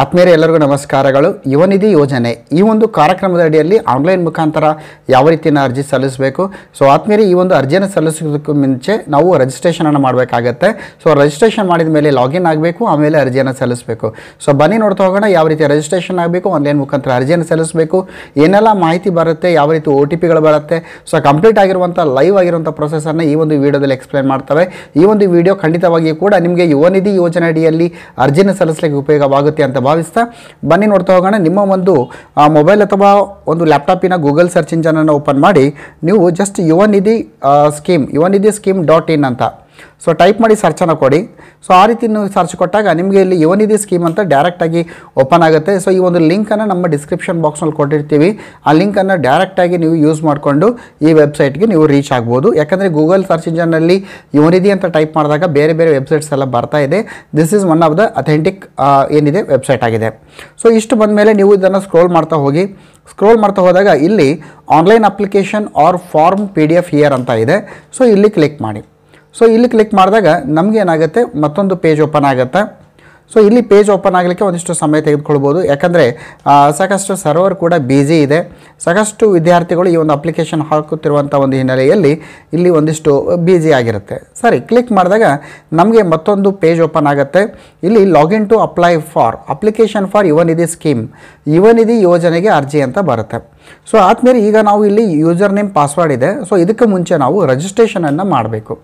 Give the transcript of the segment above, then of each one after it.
ಆತ್ಮೀಯರೇ ಎಲ್ಲರಿಗೂ ನಮಸ್ಕಾರಗಳು ಯುವನಿಧಿ ಯೋಜನೆ ಈ ಒಂದು ಕಾರ್ಯಕ್ರಮದ ಅಡಿಯಲ್ಲಿ ಆನ್ಲೈನ್ ಮುಖಾಂತರ ಯಾವ ರೀತಿಯನ್ನು ಅರ್ಜಿ ಸಲ್ಲಿಸಬೇಕು ಸೊ ಆತ್ಮೀಯರೇ ಈ ಒಂದು ಅರ್ಜಿಯನ್ನು ಸಲ್ಲಿಸೋದಕ್ಕೂ ಮುಂಚೆ ನಾವು ರಿಜಿಸ್ಟ್ರೇಷನನ್ನು ಮಾಡಬೇಕಾಗತ್ತೆ ಸೊ ರಿಜಿಸ್ಟ್ರೇಷನ್ ಮಾಡಿದ ಮೇಲೆ ಲಾಗಿನ್ ಆಗಬೇಕು ಆಮೇಲೆ ಅರ್ಜಿಯನ್ನು ಸಲ್ಲಿಸಬೇಕು ಸೊ ಬನ್ನಿ ನೋಡ್ತಾ ಹೋಗೋಣ ಯಾವ ರೀತಿ ರಿಜಿಸ್ಟ್ರೇಷನ್ ಆಗಬೇಕು ಆನ್ಲೈನ್ ಮುಖಾಂತರ ಅರ್ಜಿಯನ್ನು ಸಲ್ಲಿಸಬೇಕು ಏನೆಲ್ಲ ಮಾಹಿತಿ ಬರುತ್ತೆ ಯಾವ ರೀತಿ ಒ ಟಿ ಪಿಗಳು ಬರುತ್ತೆ ಸೊ ಕಂಪ್ಲೀಟ್ ಆಗಿರುವಂಥ ಲೈವ್ ಆಗಿರುವಂಥ ಪ್ರೊಸೆಸನ್ನು ಈ ಒಂದು ವಿಡಿಯೋದಲ್ಲಿ ಎಕ್ಸ್ಪ್ಲೈನ್ ಮಾಡ್ತವೆ ಈ ಒಂದು ವಿಡಿಯೋ ಖಂಡಿತವಾಗಿಯೂ ಕೂಡ ನಿಮಗೆ ಯುವನಿಧಿ ಯೋಜನೆ ಅಡಿಯಲ್ಲಿ ಅರ್ಜಿಯನ್ನು ಸಲ್ಲಿಸಲಿಕ್ಕೆ ಉಪಯೋಗವಾಗುತ್ತೆ ಅಂತ ಭಾವಿಸ್ತಾ ಬನ್ನಿ ನೋಡ್ತಾ ಹೋಗೋಣ ನಿಮ್ಮ ಒಂದು ಮೊಬೈಲ್ ಅಥವಾ ಒಂದು ಲ್ಯಾಪ್ಟಾಪಿನ ಗೂಗಲ್ ಸರ್ಚ್ ಇಂಜನನ್ನು ಓಪನ್ ಮಾಡಿ ನೀವು ಜಸ್ಟ್ ಯುವ ನಿಧಿ ಸ್ಕೀಮ್ ಯುವ ನಿಧಿ ಸ್ಕೀಮ್ ಡಾಟ್ ಇನ್ ಅಂತ ಸೊ ಟೈಪ್ ಮಾಡಿ ಸರ್ಚನ್ನು ಕೊಡಿ ಸೊ ಆ ರೀತಿ ನೀವು ಸರ್ಚ್ ಕೊಟ್ಟಾಗ ನಿಮಗೆ ಇಲ್ಲಿ ಯುವನಿಧಿ ಸ್ಕೀಮ್ ಅಂತ ಡೈರೆಕ್ಟಾಗಿ ಓಪನ್ ಆಗುತ್ತೆ ಸೊ ಈ ಒಂದು ಲಿಂಕನ್ನು ನಮ್ಮ ಡಿಸ್ಕ್ರಿಪ್ಷನ್ ಬಾಕ್ಸ್ನಲ್ಲಿ ಕೊಟ್ಟಿರ್ತೀವಿ ಆ ಲಿಂಕನ್ನು ಡೈರೆಕ್ಟಾಗಿ ನೀವು ಯೂಸ್ ಮಾಡಿಕೊಂಡು ಈ ವೆಬ್ಸೈಟ್ಗೆ ನೀವು ರೀಚ್ ಆಗ್ಬೋದು ಯಾಕಂದರೆ ಗೂಗಲ್ ಸರ್ಚ್ ಇಂಜನ್ನಲ್ಲಿ ಯುವನಿಧಿ ಅಂತ ಟೈಪ್ ಮಾಡಿದಾಗ ಬೇರೆ ಬೇರೆ ವೆಬ್ಸೈಟ್ಸ್ ಎಲ್ಲ ಬರ್ತಾ ಇದೆ this is one of the authentic ಏನಿದೆ ವೆಬ್ಸೈಟ್ ಆಗಿದೆ ಸೊ ಇಷ್ಟು ಬಂದ ಮೇಲೆ ನೀವು ಇದನ್ನು ಸ್ಕ್ರೋಲ್ ಮಾಡ್ತಾ ಹೋಗಿ ಸ್ಕ್ರೋಲ್ ಮಾಡ್ತಾ ಹೋದಾಗ ಇಲ್ಲಿ online application or form P D F year ಅಂತ ಇದೆ ಸೊ ಇಲ್ಲಿ ಕ್ಲಿಕ್ ಮಾಡಿ ಸೊ ಇಲ್ಲಿ ಕ್ಲಿಕ್ ಮಾಡಿದಾಗ ನಮಗೇನಾಗುತ್ತೆ ಮತ್ತೊಂದು ಪೇಜ್ ಓಪನ್ ಆಗುತ್ತೆ ಸೊ ಇಲ್ಲಿ ಪೇಜ್ ಓಪನ್ ಆಗಲಿಕ್ಕೆ ಒಂದಿಷ್ಟು ಸಮಯ ತೆಗೆದುಕೊಳ್ಬೋದು ಯಾಕಂದರೆ ಸಾಕಷ್ಟು ಸರ್ವರ್ ಕೂಡ ಬ್ಯುಸಿ ಇದೆ ಸಾಕಷ್ಟು ವಿದ್ಯಾರ್ಥಿಗಳು ಈ ಒಂದು ಅಪ್ಲಿಕೇಶನ್ ಹಾಕುತ್ತಿರುವಂಥ ಒಂದು ಹಿನ್ನೆಲೆಯಲ್ಲಿ ಇಲ್ಲಿ ಒಂದಿಷ್ಟು ಬ್ಯುಸಿ ಆಗಿರುತ್ತೆ ಸರಿ ಕ್ಲಿಕ್ ಮಾಡಿದಾಗ ನಮಗೆ ಮತ್ತೊಂದು ಪೇಜ್ ಓಪನ್ ಆಗುತ್ತೆ ಇಲ್ಲಿ login to apply for application for Yuvanidhi scheme Yuvanidhi ಯೋಜನೆಗೆ ಅರ್ಜಿ ಅಂತ ಬರುತ್ತೆ ಸೊ ಆದಮೇಲೆ ಈಗ ನಾವು ಇಲ್ಲಿ ಯೂಸರ್ ನೇಮ್ ಪಾಸ್ವರ್ಡ್ ಇದೆ ಸೊ ಇದಕ್ಕೆ ಮುಂಚೆ ನಾವು ರಿಜಿಸ್ಟ್ರೇಷನನ್ನು ಮಾಡಬೇಕು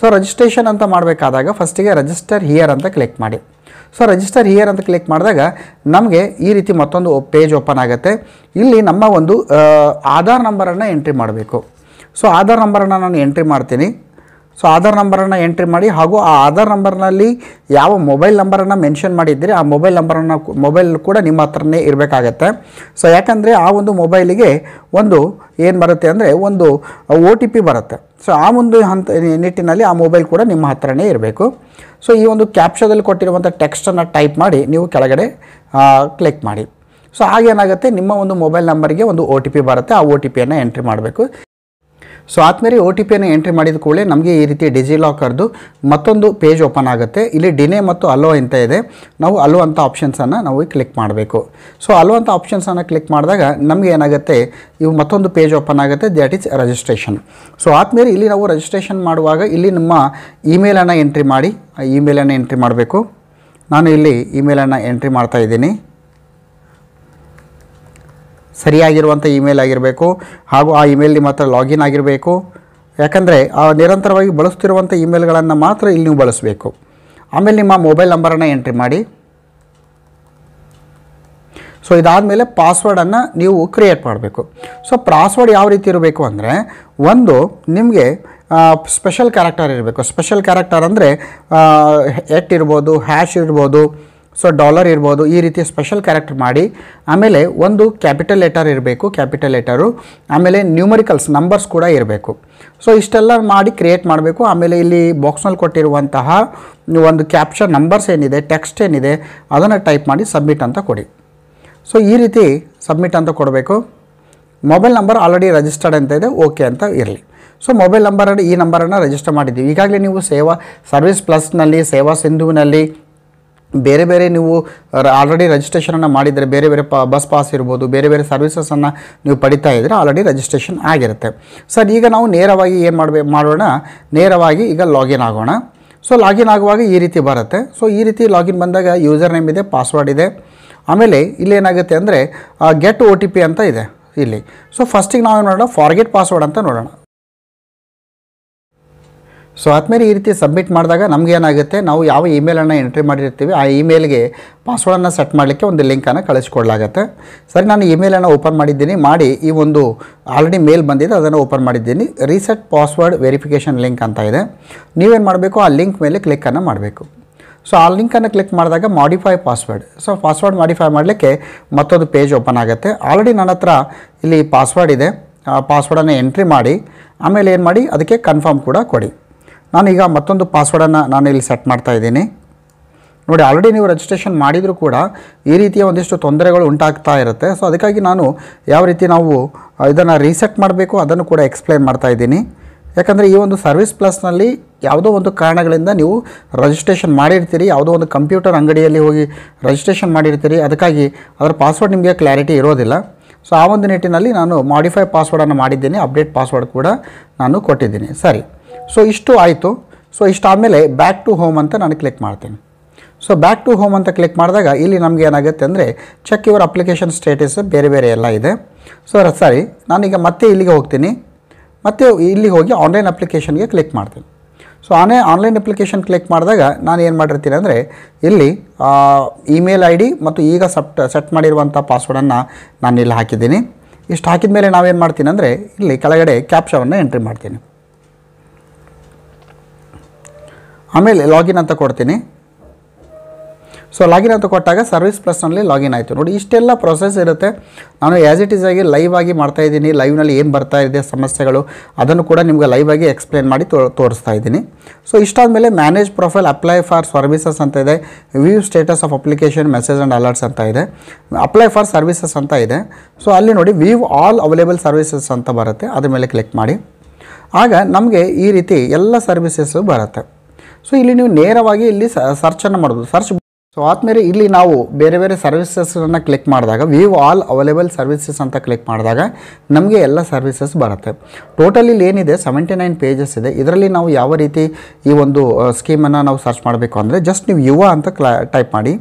ಸೊ ರಿಜಿಸ್ಟ್ರೇಷನ್ ಅಂತ ಮಾಡಬೇಕಾದಾಗ ಫಸ್ಟಿಗೆ ರಿಜಿಸ್ಟರ್ ಹಿಯರ್ ಅಂತ ಕ್ಲಿಕ್ ಮಾಡಿ ಸೊ ರಿಜಿಸ್ಟರ್ ಹಿಯರ್ ಅಂತ ಕ್ಲಿಕ್ ಮಾಡಿದಾಗ ನಮಗೆ ಈ ರೀತಿ ಮತ್ತೊಂದು ಪೇಜ್ ಓಪನ್ ಆಗುತ್ತೆ ಇಲ್ಲಿ ನಮ್ಮ ಒಂದು ಆಧಾರ್ ನಂಬರನ್ನು ಎಂಟ್ರಿ ಮಾಡಬೇಕು ಸೊ ಆಧಾರ್ ನಂಬರನ್ನು ನಾನು ಎಂಟ್ರಿ ಮಾಡ್ತೀನಿ ಸೊ ಆಧಾರ್ ನಂಬರನ್ನು ಎಂಟ್ರಿ ಮಾಡಿ ಹಾಗೂ ಆ ಆಧಾರ್ ನಂಬರ್ನಲ್ಲಿ ಯಾವ ಮೊಬೈಲ್ ನಂಬರನ್ನು ಮೆನ್ಷನ್ ಮಾಡಿದ್ದೀರಿ ಆ ಮೊಬೈಲ್ ನಂಬರನ್ನು ಮೊಬೈಲ್ ಕೂಡ ನಿಮ್ಮ ಹತ್ರನೇ ಇರಬೇಕಾಗತ್ತೆ ಸೊ ಯಾಕಂದರೆ ಆ ಒಂದು ಮೊಬೈಲಿಗೆ ಒಂದು ಏನು ಬರುತ್ತೆ ಅಂದರೆ ಒಂದು ಓ ಟಿ ಪಿ ಬರುತ್ತೆ ಸೊ ಆ ಒಂದು ಹಂತ ನಿಟ್ಟಿನಲ್ಲಿ ಆ ಮೊಬೈಲ್ ಕೂಡ ನಿಮ್ಮ ಹತ್ರನೇ ಇರಬೇಕು ಸೊ ಈ ಒಂದು ಕ್ಯಾಪ್ಷನಲ್ಲಿ ಕೊಟ್ಟಿರುವಂಥ ಟೆಕ್ಸ್ಟನ್ನು ಟೈಪ್ ಮಾಡಿ ನೀವು ಕೆಳಗಡೆ ಕ್ಲಿಕ್ ಮಾಡಿ ಸೊ ಹಾಗೇನಾಗುತ್ತೆ ನಿಮ್ಮ ಒಂದು ಮೊಬೈಲ್ ನಂಬರ್ಗೆ ಒಂದು ಒ ಟಿ ಪಿ ಬರುತ್ತೆ ಆ ಒ ಟಿ ಪಿಯನ್ನು ಎಂಟ್ರಿ ಮಾಡಬೇಕು ಸೊ ಆದಮೇಲೆ ಒ ಟಿ ಪಿಯನ್ನು ಎಂಟ್ರಿ ಮಾಡಿದ ಕೂಡಲೇ ನಮಗೆ ಈ ರೀತಿ ಡಿಜಿಲಾಕರ್ದು ಮತ್ತೊಂದು ಪೇಜ್ ಓಪನ್ ಆಗುತ್ತೆ ಇಲ್ಲಿ ಡಿನೇ ಮತ್ತು ಅಲೋ ಅಂತ ಇದೆ ನಾವು ಅಲೋ ಅಂತ ಆಪ್ಷನ್ಸನ್ನು ನಾವು ಕ್ಲಿಕ್ ಮಾಡಬೇಕು ಸೊ ಅಲೋ ಅಂತ ಆಪ್ಷನ್ಸನ್ನು ಕ್ಲಿಕ್ ಮಾಡಿದಾಗ ನಮಗೆ ಏನಾಗುತ್ತೆ ಇವು ಮತ್ತೊಂದು ಪೇಜ್ ಓಪನ್ ಆಗುತ್ತೆ ದ್ಯಾಟ್ ಈಸ್ ರಜಿಸ್ಟ್ರೇಷನ್ ಸೊ ಆದಮೇಲೆ ಇಲ್ಲಿ ನಾವು ರಿಜಿಸ್ಟ್ರೇಷನ್ ಮಾಡುವಾಗ ಇಲ್ಲಿ ನಮ್ಮ ಇಮೇಲನ್ನು ಎಂಟ್ರಿ ಮಾಡಿ ಆ ಇಮೇಲನ್ನು ಎಂಟ್ರಿ ಮಾಡಬೇಕು ನಾನು ಇಲ್ಲಿ ಇಮೇಲನ್ನು ಎಂಟ್ರಿ ಮಾಡ್ತಾ ಇದ್ದೀನಿ ಸರಿಯಾಗಿರುವಂಥ ಇಮೇಲ್ ಆಗಿರಬೇಕು ಹಾಗೂ ಆ ನಿಮ್ಮ ಮಾತ್ರ ಲಾಗಿನ್ ಆಗಿರಬೇಕು ಯಾಕಂದರೆ ಆ ನಿರಂತರವಾಗಿ ಬಳಸ್ತಿರುವಂಥ ಇಮೇಲ್ಗಳನ್ನು ಮಾತ್ರ ಇಲ್ಲಿ ನೀವು ಬಳಸಬೇಕು ಆಮೇಲೆ ನಿಮ್ಮ ಮೊಬೈಲ್ ನಂಬರನ್ನು ಎಂಟ್ರಿ ಮಾಡಿ ಸೊ ಮೇಲೆ ಪಾಸ್ವರ್ಡನ್ನು ನೀವು ಕ್ರಿಯೇಟ್ ಮಾಡಬೇಕು ಸೊ ಪಾಸ್ವರ್ಡ್ ಯಾವ ರೀತಿ ಇರಬೇಕು ಅಂದರೆ ಒಂದು ನಿಮಗೆ ಸ್ಪೆಷಲ್ ಕ್ಯಾರೆಕ್ಟರ್ ಇರಬೇಕು ಸ್ಪೆಷಲ್ ಕ್ಯಾರೆಕ್ಟರ್ ಅಂದರೆ ಎಟ್ ಇರ್ಬೋದು ಹ್ಯಾಶ್ ಇರ್ಬೋದು ಸೊ ಡಾಲರ್ ಇರ್ಬೋದು ಈ ರೀತಿ ಸ್ಪೆಷಲ್ ಕ್ಯಾರೆಕ್ಟರ್ ಮಾಡಿ ಆಮೇಲೆ ಒಂದು ಕ್ಯಾಪಿಟಲ್ ಲೆಟರ್ ಇರಬೇಕು ಕ್ಯಾಪಿಟಲ್ ಲೆಟರು ಆಮೇಲೆ ನ್ಯೂಮರಿಕಲ್ಸ್ ನಂಬರ್ಸ್ ಕೂಡ ಇರಬೇಕು ಸೊ ಇಷ್ಟೆಲ್ಲ ಮಾಡಿ ಕ್ರಿಯೇಟ್ ಮಾಡಬೇಕು ಆಮೇಲೆ ಇಲ್ಲಿ ಬಾಕ್ಸ್ನಲ್ಲಿ ಕೊಟ್ಟಿರುವಂತಹ ಒಂದು ಕ್ಯಾಪ್ಷನ್ ನಂಬರ್ಸ್ ಏನಿದೆ ಟೆಕ್ಸ್ಟ್ ಏನಿದೆ ಅದನ್ನು ಟೈಪ್ ಮಾಡಿ ಸಬ್ಮಿಟ್ ಅಂತ ಕೊಡಿ ಸೊ ಈ ರೀತಿ ಸಬ್ಮಿಟ್ ಅಂತ ಕೊಡಬೇಕು ಮೊಬೈಲ್ ನಂಬರ್ ಆಲ್ರೆಡಿ ರಿಜಿಸ್ಟರ್ಡ್ ಅಂತ ಇದೆ ಓಕೆ ಅಂತ ಇರಲಿ ಸೊ ಮೊಬೈಲ್ ನಂಬರನ್ನು ಈ ನಂಬರನ್ನು ರಿಜಿಸ್ಟರ್ ಮಾಡಿದ್ದೀವಿ ಈಗಾಗಲೇ ನೀವು ಸೇವಾ ಸರ್ವಿಸ್ ಪ್ಲಸ್ನಲ್ಲಿ ಸೇವಾ ಸಿಂಧುವಿನಲ್ಲಿ ಬೇರೆ ಬೇರೆ ನೀವು ಆಲ್ರೆಡಿ ರಿಜಿಸ್ಟ್ರೇಷನನ್ನು ಮಾಡಿದರೆ ಬೇರೆ ಬೇರೆ ಪ ಬಸ್ ಪಾಸ್ ಇರ್ಬೋದು ಬೇರೆ ಬೇರೆ ಸರ್ವಿಸಸನ್ನು ನೀವು ಪಡಿತಾ ಇದ್ದರೆ ಆಲ್ರೆಡಿ ರಿಜಿಸ್ಟ್ರೇಷನ್ ಆಗಿರುತ್ತೆ ಸರ್ ಈಗ ನಾವು ನೇರವಾಗಿ ಏನು ಮಾಡಬೇಕು ಮಾಡೋಣ ನೇರವಾಗಿ ಈಗ ಲಾಗಿನ್ ಆಗೋಣ ಸೊ ಲಾಗಿನ್ ಆಗುವಾಗ ಈ ರೀತಿ ಬರುತ್ತೆ ಸೊ ಈ ರೀತಿ ಲಾಗಿನ್ ಬಂದಾಗ ಯೂಸರ್ ನೇಮ್ ಇದೆ ಪಾಸ್ವರ್ಡ್ ಇದೆ ಆಮೇಲೆ ಇಲ್ಲೇನಾಗುತ್ತೆ ಅಂದರೆ ಗೆಟ್ ಒ ಟಿ ಪಿ ಅಂತ ಇದೆ ಇಲ್ಲಿ ಸೊ ಫಸ್ಟಿಗೆ ಏನು ನೋಡೋಣ ಫಾರ್ಗೆಟ್ ಪಾಸ್ವರ್ಡ್ ಅಂತ ನೋಡೋಣ ಸೊ ಆದಮೇಲೆ ಈ ರೀತಿ ಸಬ್ಮಿಟ್ ಮಾಡಿದಾಗ ಏನಾಗುತ್ತೆ ನಾವು ಯಾವ ಇಮೇಲನ್ನು ಎಂಟ್ರಿ ಮಾಡಿರ್ತೀವಿ ಆ ಇಮೇಲ್ಗೆ ಪಾಸ್ವರ್ಡನ್ನು ಸೆಟ್ ಮಾಡಲಿಕ್ಕೆ ಒಂದು ಲಿಂಕನ್ನು ಕಳಿಸ್ಕೊಡ್ಲಾಗತ್ತೆ ಸರಿ ನಾನು ಇಮೇಲನ್ನು ಓಪನ್ ಮಾಡಿದ್ದೀನಿ ಮಾಡಿ ಈ ಒಂದು ಆಲ್ರೆಡಿ ಮೇಲ್ ಬಂದಿದೆ ಅದನ್ನು ಓಪನ್ ಮಾಡಿದ್ದೀನಿ ರೀಸೆಟ್ ಪಾಸ್ವರ್ಡ್ ವೆರಿಫಿಕೇಷನ್ ಲಿಂಕ್ ಅಂತ ಇದೆ ನೀವೇನು ಮಾಡಬೇಕು ಆ ಲಿಂಕ್ ಮೇಲೆ ಕ್ಲಿಕ್ಕನ್ನು ಮಾಡಬೇಕು ಸೊ ಆ ಲಿಂಕನ್ನು ಕ್ಲಿಕ್ ಮಾಡಿದಾಗ modify password so password modify ಮಾಡಲಿಕ್ಕೆ ಮತ್ತೊಂದು ಪೇಜ್ ಓಪನ್ ಆಗುತ್ತೆ ಆಲ್ರೆಡಿ ನನ್ನ ಹತ್ರ ಇಲ್ಲಿ ಪಾಸ್ವರ್ಡ್ ಇದೆ ಪಾಸ್ವರ್ಡನ್ನು ಎಂಟ್ರಿ ಮಾಡಿ ಆಮೇಲೆ ಏನು ಮಾಡಿ ಅದಕ್ಕೆ ಕನ್ಫರ್ಮ್ ಕೂಡ ಕೊಡಿ ನಾನೀಗ ಮತ್ತೊಂದು ಪಾಸ್ವರ್ಡನ್ನು ನಾನು ಇಲ್ಲಿ ಸೆಟ್ ಮಾಡ್ತಾ ಇದ್ದೀನಿ ನೋಡಿ ಆಲ್ರೆಡಿ ನೀವು ರಿಜಿಸ್ಟ್ರೇಷನ್ ಮಾಡಿದರೂ ಕೂಡ ಈ ರೀತಿಯ ಒಂದಿಷ್ಟು ತೊಂದರೆಗಳು ಉಂಟಾಗ್ತಾ ಇರುತ್ತೆ ಸೊ ಅದಕ್ಕಾಗಿ ನಾನು ಯಾವ ರೀತಿ ನಾವು ಇದನ್ನು ರೀಸೆಟ್ ಮಾಡಬೇಕು ಅದನ್ನು ಕೂಡ ಎಕ್ಸ್ಪ್ಲೈನ್ ಮಾಡ್ತಾ ಇದ್ದೀನಿ ಯಾಕಂದರೆ ಈ ಒಂದು ಸರ್ವಿಸ್ ಪ್ಲಸ್ನಲ್ಲಿ ಯಾವುದೋ ಒಂದು ಕಾರಣಗಳಿಂದ ನೀವು ರಿಜಿಸ್ಟ್ರೇಷನ್ ಮಾಡಿರ್ತೀರಿ ಯಾವುದೋ ಒಂದು ಕಂಪ್ಯೂಟರ್ ಅಂಗಡಿಯಲ್ಲಿ ಹೋಗಿ ರಿಜಿಸ್ಟ್ರೇಷನ್ ಮಾಡಿರ್ತೀರಿ ಅದಕ್ಕಾಗಿ ಅದರ ಪಾಸ್ವರ್ಡ್ ನಿಮಗೆ ಕ್ಲಾರಿಟಿ ಇರೋದಿಲ್ಲ ಸೊ ಆ ಒಂದು ನಿಟ್ಟಿನಲ್ಲಿ ನಾನು ಮಾಡಿಫೈ ಪಾಸ್ವರ್ಡನ್ನು ಮಾಡಿದ್ದೀನಿ ಅಪ್ಡೇಟ್ ಪಾಸ್ವರ್ಡ್ ಕೂಡ ನಾನು ಕೊಟ್ಟಿದ್ದೀನಿ ಸರಿ ಸೊ ಇಷ್ಟು ಆಯಿತು ಸೊ ಇಷ್ಟಾದಮೇಲೆ ಬ್ಯಾಕ್ ಟು ಹೋಮ್ ಅಂತ ನಾನು ಕ್ಲಿಕ್ ಮಾಡ್ತೀನಿ ಸೊ ಬ್ಯಾಕ್ ಟು ಹೋಮ್ ಅಂತ ಕ್ಲಿಕ್ ಮಾಡಿದಾಗ ಇಲ್ಲಿ ನಮಗೆ ಏನಾಗುತ್ತೆ ಅಂದರೆ ಚೆಕ್ ಯುವರ್ ಅಪ್ಲಿಕೇಶನ್ ಸ್ಟೇಟಸ್ ಬೇರೆ ಬೇರೆ ಎಲ್ಲ ಇದೆ ಸೊ ಸಾರಿ ನಾನೀಗ ಮತ್ತೆ ಇಲ್ಲಿಗೆ ಹೋಗ್ತೀನಿ ಮತ್ತು ಇಲ್ಲಿಗೆ ಹೋಗಿ ಆನ್ಲೈನ್ ಅಪ್ಲಿಕೇಶನ್ಗೆ ಕ್ಲಿಕ್ ಮಾಡ್ತೀನಿ ಸೊ ಆನೇ ಆನ್ಲೈನ್ ಅಪ್ಲಿಕೇಶನ್ ಕ್ಲಿಕ್ ಮಾಡಿದಾಗ ನಾನು ಏನು ಮಾಡಿರ್ತೀನಿ ಅಂದರೆ ಇಲ್ಲಿ ಇಮೇಲ್ ಐ ಡಿ ಮತ್ತು ಈಗ ಸಪ್ಟ್ ಸೆಟ್ ಮಾಡಿರುವಂಥ ಪಾಸ್ವರ್ಡನ್ನು ನಾನು ಇಲ್ಲಿ ಹಾಕಿದ್ದೀನಿ ಇಷ್ಟು ಹಾಕಿದ ಮೇಲೆ ನಾವೇನು ಮಾಡ್ತೀನಿ ಅಂದರೆ ಇಲ್ಲಿ ಕೆಳಗಡೆ ಕ್ಯಾಪ್ಷವನ್ನು ಎಂಟ್ರಿ ಮಾಡ್ತೀನಿ ಆಮೇಲೆ ಲಾಗಿನ್ ಅಂತ ಕೊಡ್ತೀನಿ ಸೊ ಲಾಗಿನ್ ಅಂತ ಕೊಟ್ಟಾಗ ಸರ್ವಿಸ್ ಪ್ಲಸ್ನಲ್ಲಿ ಲಾಗಿನ್ ಆಯಿತು ನೋಡಿ ಇಷ್ಟೆಲ್ಲ ಪ್ರೊಸೆಸ್ ಇರುತ್ತೆ ನಾನು ಆ್ಯಸ್ ಇಟ್ ಈಸ್ ಆಗಿ ಲೈವ್ ಆಗಿ ಮಾಡ್ತಾ ಇದ್ದೀನಿ ಲೈವ್ನಲ್ಲಿ ಏನು ಬರ್ತಾ ಇದೆ ಸಮಸ್ಯೆಗಳು ಅದನ್ನು ಕೂಡ ನಿಮ್ಗೆ ಲೈವ್ ಆಗಿ ಎಕ್ಸ್ಪ್ಲೇನ್ ಮಾಡಿ ತೋ ತೋರಿಸ್ತಾ ಇದ್ದೀನಿ ಸೊ ಇಷ್ಟಾದಮೇಲೆ manage profile apply for services ಅಂತ ಇದೆ view status of application message and alerts ಅಂತ ಇದೆ ಅಪ್ಲೈ ಫಾರ್ ಸರ್ವಿಸಸ್ ಅಂತ ಇದೆ ಸೊ ಅಲ್ಲಿ ನೋಡಿ ವ್ಯೂ ಆಲ್ ಅವೈಲೇಬಲ್ ಸರ್ವಿಸಸ್ ಅಂತ ಬರುತ್ತೆ ಅದ್ರ ಮೇಲೆ ಕ್ಲಿಕ್ ಮಾಡಿ ಆಗ ನಮಗೆ ಈ ರೀತಿ ಎಲ್ಲ ಸರ್ವಿಸಸ್ಸು ಬರುತ್ತೆ ಸೊ ಇಲ್ಲಿ ನೀವು ನೇರವಾಗಿ ಇಲ್ಲಿ ಸರ್ಚನ್ನು ಮಾಡ್ಬೋದು ಸರ್ಚ್ ಸೊ ಆದಮೇಲೆ ಇಲ್ಲಿ ನಾವು ಬೇರೆ ಬೇರೆ ಸರ್ವಿಸಸ್ಗಳನ್ನು ಕ್ಲಿಕ್ ಮಾಡಿದಾಗ ವ್ಯೂ ಆಲ್ ಅವೈಲೇಬಲ್ ಸರ್ವಿಸಸ್ ಅಂತ ಕ್ಲಿಕ್ ಮಾಡಿದಾಗ ನಮಗೆ ಎಲ್ಲ ಸರ್ವಿಸಸ್ ಬರುತ್ತೆ ಟೋಟಲ್ ಇಲ್ಲಿ ಏನಿದೆ ಸೆವೆಂಟಿ ನೈನ್ ಪೇಜಸ್ ಇದೆ ಇದರಲ್ಲಿ ನಾವು ಯಾವ ರೀತಿ ಈ ಒಂದು ಸ್ಕೀಮನ್ನು ನಾವು ಸರ್ಚ್ ಮಾಡಬೇಕು ಅಂದರೆ ಜಸ್ಟ್ ನೀವು ಯುವ ಅಂತ ಕ್ಲಾ ಟೈಪ್ ಮಾಡಿ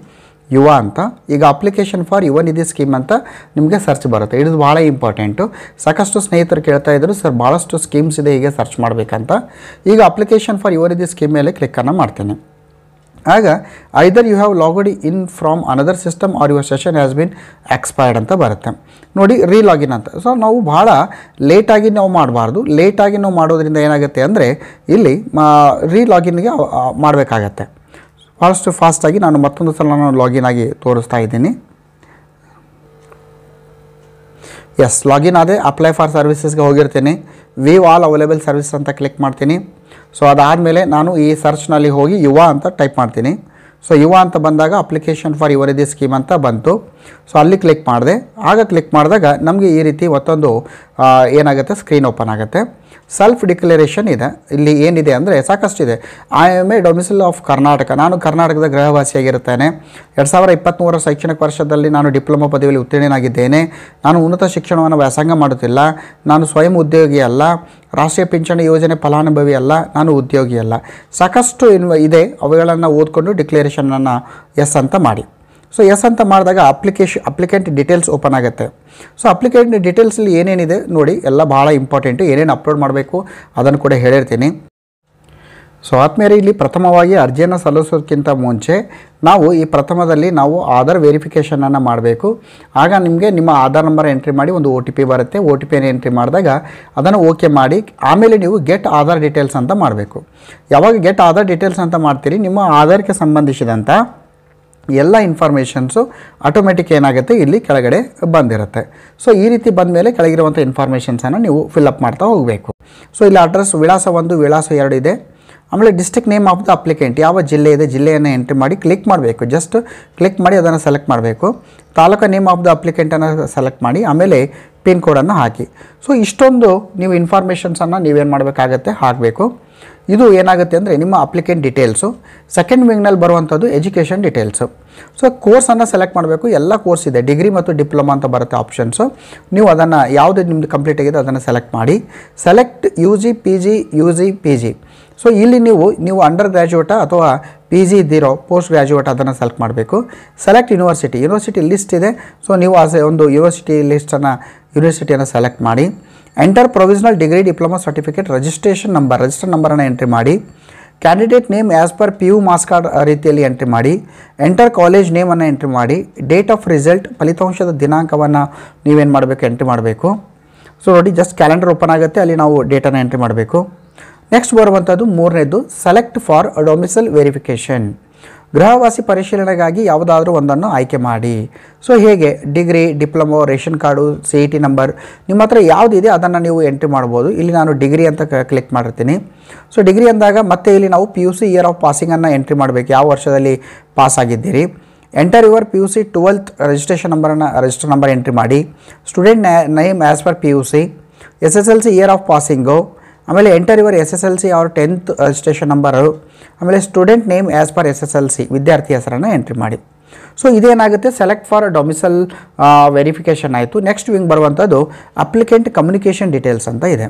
ಯುವ ಅಂತ ಈಗ ಅಪ್ಲಿಕೇಶನ್ ಫಾರ್ ಯುವ ನಿಧಿ ಸ್ಕೀಮ್ ಅಂತ ನಿಮಗೆ ಸರ್ಚ್ ಬರುತ್ತೆ ಇದು ಭಾಳ ಇಂಪಾರ್ಟೆಂಟು ಸಾಕಷ್ಟು ಸ್ನೇಹಿತರು ಕೇಳ್ತಾ ಇದ್ದರು ಸರ್ ಭಾಳಷ್ಟು ಸ್ಕೀಮ್ಸ್ ಇದೆ ಹೀಗೆ ಸರ್ಚ್ ಮಾಡಬೇಕಂತ ಈಗ ಅಪ್ಲಿಕೇಶನ್ ಫಾರ್ ಯುವ ನಿಧಿ ಸ್ಕೀಮ್ ಮೇಲೆ ಕ್ಲಿಕ್ಕನ್ನು ಮಾಡ್ತೇನೆ ಆಗ either you have logged in from another system or your session has been expired ಅಂತ ಬರುತ್ತೆ ನೋಡಿ ರೀಲಾಗಿನ್ ಅಂತ ಸೊ ನಾವು ಭಾಳ ಲೇಟಾಗಿ ನಾವು ಮಾಡಬಾರ್ದು ಲೇಟಾಗಿ ನಾವು ಮಾಡೋದ್ರಿಂದ ಏನಾಗುತ್ತೆ ಅಂದರೆ ಇಲ್ಲಿ ರೀಲಾಗಿನ್ಗೆ ಮಾಡಬೇಕಾಗತ್ತೆ ಭಾಳಷ್ಟು ಫಾಸ್ಟಾಗಿ ನಾನು ಮತ್ತೊಂದು ಸಲ ನಾನು ಲಾಗಿನ್ ಆಗಿ ತೋರಿಸ್ತಾ ಇದ್ದೀನಿ ಎಸ್ ಲಾಗಿನ್ ಆದರೆ ಅಪ್ಲೈ ಫಾರ್ ಸರ್ವಿಸಸ್ಗೆ ಹೋಗಿರ್ತೀನಿ ವೀವ್ ಆಲ್ ಅವೈಲೇಬಲ್ ಸರ್ವಿಸ್ ಅಂತ ಕ್ಲಿಕ್ ಮಾಡ್ತೀನಿ ಸೊ ಅದಾದಮೇಲೆ ನಾನು ಈ ಸರ್ಚ್ನಲ್ಲಿ ಹೋಗಿ ಯುವ ಅಂತ ಟೈಪ್ ಮಾಡ್ತೀನಿ ಸೊ ಯುವ ಅಂತ ಬಂದಾಗ ಅಪ್ಲಿಕೇಶನ್ ಫಾರ್ ಯುವರಿದಿ ಸ್ಕೀಮ್ ಅಂತ ಬಂತು ಸೊ ಅಲ್ಲಿ ಕ್ಲಿಕ್ ಮಾಡಿದೆ ಆಗ ಕ್ಲಿಕ್ ಮಾಡಿದಾಗ ನಮಗೆ ಈ ರೀತಿ ಮತ್ತೊಂದು ಏನಾಗುತ್ತೆ ಸ್ಕ್ರೀನ್ ಓಪನ್ ಆಗುತ್ತೆ ಸೆಲ್ಫ್ ಡಿಕ್ಲರೇಷನ್ ಇದೆ ಇಲ್ಲಿ ಏನಿದೆ ಅಂದರೆ ಇದೆ I am a domicile of Karnataka ನಾನು ಕರ್ನಾಟಕದ ಗೃಹವಾಸಿಯಾಗಿರುತ್ತೇನೆ ಎರಡು ಸಾವಿರ ಇಪ್ಪತ್ತ್ಮೂರ ಶೈಕ್ಷಣಿಕ ವರ್ಷದಲ್ಲಿ ನಾನು ಡಿಪ್ಲೊಮಾ ಪದವಿಯಲ್ಲಿ ಉತ್ತೀರ್ಣನಾಗಿದ್ದೇನೆ ನಾನು ಉನ್ನತ ಶಿಕ್ಷಣವನ್ನು ವ್ಯಾಸಂಗ ಮಾಡುತ್ತಿಲ್ಲ ನಾನು ಸ್ವಯಂ ಉದ್ಯೋಗಿ ಅಲ್ಲ ರಾಷ್ಟ್ರೀಯ ಪಿಂಚಣಿ ಯೋಜನೆ ಫಲಾನುಭವಿ ಅಲ್ಲ ನಾನು ಉದ್ಯೋಗಿ ಅಲ್ಲ ಸಾಕಷ್ಟು ಇನ್ವ ಇದೆ ಅವುಗಳನ್ನು ಓದ್ಕೊಂಡು ಡಿಕ್ಲೇರೇಷನನ್ನು ಎಸ್ ಅಂತ ಮಾಡಿ ಸೊ ಎಸ್ ಅಂತ ಮಾಡಿದಾಗ ಅಪ್ಲಿಕೇಶನ್ ಅಪ್ಲಿಕೆಂಟ್ ಡೀಟೇಲ್ಸ್ ಓಪನ್ ಆಗುತ್ತೆ ಸೊ ಅಪ್ಲಿಕೆಂಟ್ ಡೀಟೇಲ್ಸಲ್ಲಿ ಏನೇನಿದೆ ನೋಡಿ ಎಲ್ಲ ಭಾಳ ಇಂಪಾರ್ಟೆಂಟು ಏನೇನು ಅಪ್ಲೋಡ್ ಮಾಡಬೇಕು ಅದನ್ನು ಕೂಡ ಹೇಳಿರ್ತೀನಿ ಸೊ ಆತ್ಮೇಲೆ ಇಲ್ಲಿ ಪ್ರಥಮವಾಗಿ ಅರ್ಜಿಯನ್ನು ಸಲ್ಲಿಸೋದಕ್ಕಿಂತ ಮುಂಚೆ ನಾವು ಈ ಪ್ರಥಮದಲ್ಲಿ ನಾವು ಆಧಾರ್ ವೆರಿಫಿಕೇಷನನ್ನು ಮಾಡಬೇಕು ಆಗ ನಿಮಗೆ ನಿಮ್ಮ ಆಧಾರ್ ನಂಬರ್ ಎಂಟ್ರಿ ಮಾಡಿ ಒಂದು ಒ ಟಿ ಪಿ ಬರುತ್ತೆ ಓ ಟಿ ಪಿಯನ್ನು ಎಂಟ್ರಿ ಮಾಡಿದಾಗ ಅದನ್ನು ಓಕೆ ಮಾಡಿ ಆಮೇಲೆ ನೀವು ಗೆಟ್ ಆಧಾರ್ ಡೀಟೇಲ್ಸ್ ಅಂತ ಮಾಡಬೇಕು ಯಾವಾಗ ಗೆಟ್ ಆಧಾರ್ ಡೀಟೇಲ್ಸ್ ಅಂತ ಮಾಡ್ತೀರಿ ನಿಮ್ಮ ಆಧಾರ್ಕ್ಕೆ ಸಂಬಂಧಿಸಿದಂಥ ಎಲ್ಲ ಇನ್ಫಾರ್ಮೇಷನ್ಸು ಆಟೋಮೆಟಿಕ್ ಏನಾಗುತ್ತೆ ಇಲ್ಲಿ ಕೆಳಗಡೆ ಬಂದಿರುತ್ತೆ ಸೊ ಈ ರೀತಿ ಬಂದ ಮೇಲೆ ಕೆಳಗಿರುವಂಥ ಇನ್ಫಾರ್ಮೇಷನ್ಸನ್ನು ನೀವು ಅಪ್ ಮಾಡ್ತಾ ಹೋಗಬೇಕು ಸೊ ಇಲ್ಲಿ ಅಡ್ರೆಸ್ ವಿಳಾಸ ಒಂದು ವಿಳಾಸ ಎರಡು ಇದೆ ಆಮೇಲೆ district name of the applicant ಯಾವ ಜಿಲ್ಲೆ ಇದೆ ಜಿಲ್ಲೆಯನ್ನು ಎಂಟ್ರಿ ಮಾಡಿ ಕ್ಲಿಕ್ ಮಾಡಬೇಕು ಜಸ್ಟ್ ಕ್ಲಿಕ್ ಮಾಡಿ ಅದನ್ನು ಸೆಲೆಕ್ಟ್ ಮಾಡಬೇಕು ತಾಲೂಕು ನೇಮ್ ಆಫ್ ದ ಅಪ್ಲಿಕೆಂಟನ್ನು ಸೆಲೆಕ್ಟ್ ಮಾಡಿ ಆಮೇಲೆ ಪಿನ್ ಕೋಡನ್ನು ಹಾಕಿ ಸೊ ಇಷ್ಟೊಂದು ನೀವು ಇನ್ಫಾರ್ಮೇಷನ್ಸನ್ನು ನೀವೇನು ಮಾಡಬೇಕಾಗತ್ತೆ ಹಾಕಬೇಕು ಇದು ಏನಾಗುತ್ತೆ ಅಂದರೆ ನಿಮ್ಮ ಅಪ್ಲಿಕೆಂಟ್ ಡೀಟೇಲ್ಸು ಸೆಕೆಂಡ್ ವಿಂಗ್ನಲ್ಲಿ ಬರುವಂಥದ್ದು ಎಜುಕೇಷನ್ ಡೀಟೇಲ್ಸು ಸೊ ಕೋರ್ಸನ್ನು ಸೆಲೆಕ್ಟ್ ಮಾಡಬೇಕು ಎಲ್ಲ ಕೋರ್ಸ್ ಇದೆ ಡಿಗ್ರಿ ಮತ್ತು ಡಿಪ್ಲೊಮಾ ಅಂತ ಬರುತ್ತೆ ಆಪ್ಷನ್ಸು ನೀವು ಅದನ್ನು ಯಾವುದೇ ನಿಮ್ಮದು ಕಂಪ್ಲೀಟ್ ಆಗಿದೆ ಅದನ್ನು ಸೆಲೆಕ್ಟ್ ಮಾಡಿ select U G P G U G P G so ಇಲ್ಲಿ ನೀವು ನೀವು ಅಂಡರ್ ಗ್ರ್ಯಾಜುಯೇಟ ಅಥವಾ ಪಿ ಜಿ ಇದ್ದೀರೋ ಪೋಸ್ಟ್ ಗ್ರ್ಯಾಜುಯೇಟ್ ಅದನ್ನು ಸೆಲೆಕ್ಟ್ ಮಾಡಬೇಕು ಸೆಲೆಕ್ಟ್ ಯೂನಿವರ್ಸಿಟಿ ಯೂನಿವರ್ಸಿಟಿ ಲಿಸ್ಟ್ ಇದೆ ಸೊ ನೀವು ಆ ಒಂದು ಯೂನಿವರ್ಸಿಟಿ ಲಿಸ್ಟನ್ನು ಯೂನಿವರ್ಸಿಟಿಯನ್ನು ಸೆಲೆಕ್ಟ್ ಮಾಡಿ enter provisional degree diploma certificate registration number register ನಂಬರನ್ನು ಎಂಟ್ರಿ ಮಾಡಿ candidate name as per P U marks card ರೀತಿಯಲ್ಲಿ ಎಂಟ್ರಿ ಮಾಡಿ ಎಂಟರ್ ಕಾಲೇಜ್ ನೇಮನ್ನು ಎಂಟ್ರಿ ಮಾಡಿ ಡೇಟ್ ಆಫ್ ರಿಸಲ್ಟ್ ಫಲಿತಾಂಶದ ದಿನಾಂಕವನ್ನು ನೀವೇನು ಮಾಡಬೇಕು ಎಂಟ್ರಿ ಮಾಡಬೇಕು ಸೊ ನೋಡಿ ಜಸ್ಟ್ ಕ್ಯಾಲೆಂಡರ್ ಓಪನ್ ಆಗುತ್ತೆ ಅಲ್ಲಿ ನಾವು ಡೇಟನ್ನು ಎಂಟ್ರಿ ಮಾಡಬೇಕು ನೆಕ್ಸ್ಟ್ ಬರುವಂಥದ್ದು ಮೂರನೇದು ಸೆಲೆಕ್ಟ್ ಫಾರ್ ಡೊಮಿಸಲ್ ವೆರಿಫಿಕೇಷನ್ ಗೃಹವಾಸಿ ಪರಿಶೀಲನೆಗಾಗಿ ಯಾವುದಾದ್ರೂ ಒಂದನ್ನು ಆಯ್ಕೆ ಮಾಡಿ ಸೊ ಹೇಗೆ degree diploma ration card C E T number ನಿಮ್ಮ ಹತ್ರ ಯಾವುದಿದೆ ಅದನ್ನು ನೀವು ಎಂಟ್ರಿ ಮಾಡ್ಬೋದು ಇಲ್ಲಿ ನಾನು ಡಿಗ್ರಿ ಅಂತ ಕ್ಲಿಕ್ ಮಾಡಿರ್ತೀನಿ ಸೊ ಡಿಗ್ರಿ ಅಂದಾಗ ಮತ್ತೆ ಇಲ್ಲಿ ನಾವು P U C year of ಪಾಸಿಂಗನ್ನು ಎಂಟ್ರಿ ಮಾಡಬೇಕು ಯಾವ ವರ್ಷದಲ್ಲಿ ಪಾಸ್ ಆಗಿದ್ದೀರಿ enter your P U C twelfth registration ನಂಬರನ್ನು ರಿಜಿಸ್ಟರ್ ನಂಬರ್ ಎಂಟ್ರಿ ಮಾಡಿ student name as per P U C S S L C year of passing ಆಮೇಲೆ enter your S S L C ಅವ್ರ tenth registration number ಆಮೇಲೆ student name as per S S L C ವಿದ್ಯಾರ್ಥಿ ಹೆಸರನ್ನು ಎಂಟ್ರಿ ಮಾಡಿ so ಇದೇನಾಗುತ್ತೆ select for domicile verification ಆಯಿತು next wing ಬರುವಂಥದ್ದು ಅಪ್ಲಿಕೆಂಟ್ ಕಮ್ಯುನಿಕೇಷನ್ ಡೀಟೇಲ್ಸ್ ಅಂತ ಇದೆ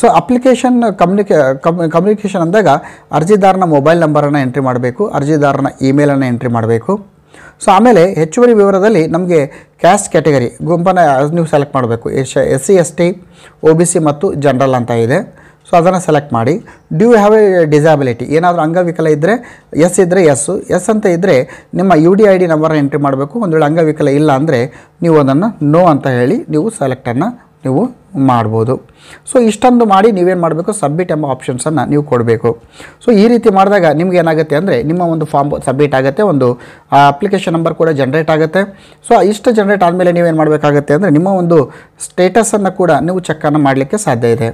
ಸೊ ಅಪ್ಲಿಕೇಶನ್ ಕಮ್ಯುನಿಕೇ ಕಮ್ಯುನಿಕೇಷನ್ ಅಂದಾಗ ಅರ್ಜಿದಾರನ ಮೊಬೈಲ್ ನಂಬರನ್ನು ಎಂಟ್ರಿ ಮಾಡಬೇಕು ಅರ್ಜಿದಾರನ ಇಮೇಲನ್ನು ಎಂಟ್ರಿ ಮಾಡಬೇಕು ಸೊ ಆಮೇಲೆ ಹೆಚ್ಚುವರಿ ವಿವರದಲ್ಲಿ ನಮಗೆ ಕ್ಯಾಸ್ಟ್ ಕ್ಯಾಟಗರಿ ಗುಂಪನ್ನು ನೀವು ಸೆಲೆಕ್ಟ್ ಮಾಡಬೇಕು S S C S T O B C ಮತ್ತು ಜನರಲ್ ಅಂತ ಇದೆ ಸೊ ಅದನ್ನು ಸೆಲೆಕ್ಟ್ ಮಾಡಿ ಡ್ಯೂ ಹ್ಯಾವ್ ಎ ಡಿಸಬಿಲಿಟಿ ಏನಾದರೂ ಅಂಗವಿಕಲ ಇದ್ದರೆ ಎಸ್ ಇದ್ದರೆ ಎಸ್ಸು ಎಸ್ ಅಂತ ಇದ್ದರೆ ನಿಮ್ಮ ಯು ಡಿ ಐ ಡಿ ನಂಬರ್ನ ಎಂಟ್ರಿ ಮಾಡಬೇಕು ಒಂದು ವೇಳೆ ಅಂಗವಿಕಲ ಇಲ್ಲ ಅಂದರೆ ನೀವು ಅದನ್ನು ನೋ ಅಂತ ಹೇಳಿ ನೀವು ಸೆಲೆಕ್ಟನ್ನು ನೀವು ಮಾಡ್ಬೋದು ಸೊ ಇಷ್ಟೊಂದು ಮಾಡಿ ನೀವೇನು ಮಾಡಬೇಕು ಸಬ್ಮಿಟ್ ಎಂಬ ಆಪ್ಷನ್ಸನ್ನು ನೀವು ಕೊಡಬೇಕು ಸೊ ಈ ರೀತಿ ಮಾಡಿದಾಗ ನಿಮ್ಗೆ ಏನಾಗುತ್ತೆ ಅಂದರೆ ನಿಮ್ಮ ಒಂದು ಫಾರ್ಮ್ ಸಬ್ಮಿಟ್ ಆಗುತ್ತೆ ಒಂದು ಅಪ್ಲಿಕೇಶನ್ ನಂಬರ್ ಕೂಡ ಜನ್ರೇಟ್ ಆಗುತ್ತೆ ಸೊ ಇಷ್ಟು ಜನ್ರೇಟ್ ಆದಮೇಲೆ ನೀವೇನು ಮಾಡಬೇಕಾಗುತ್ತೆ ಅಂದರೆ ನಿಮ್ಮ ಒಂದು ಸ್ಟೇಟಸನ್ನು ಕೂಡ ನೀವು ಚೆಕ್ಕನ್ನು ಮಾಡಲಿಕ್ಕೆ ಸಾಧ್ಯ ಇದೆ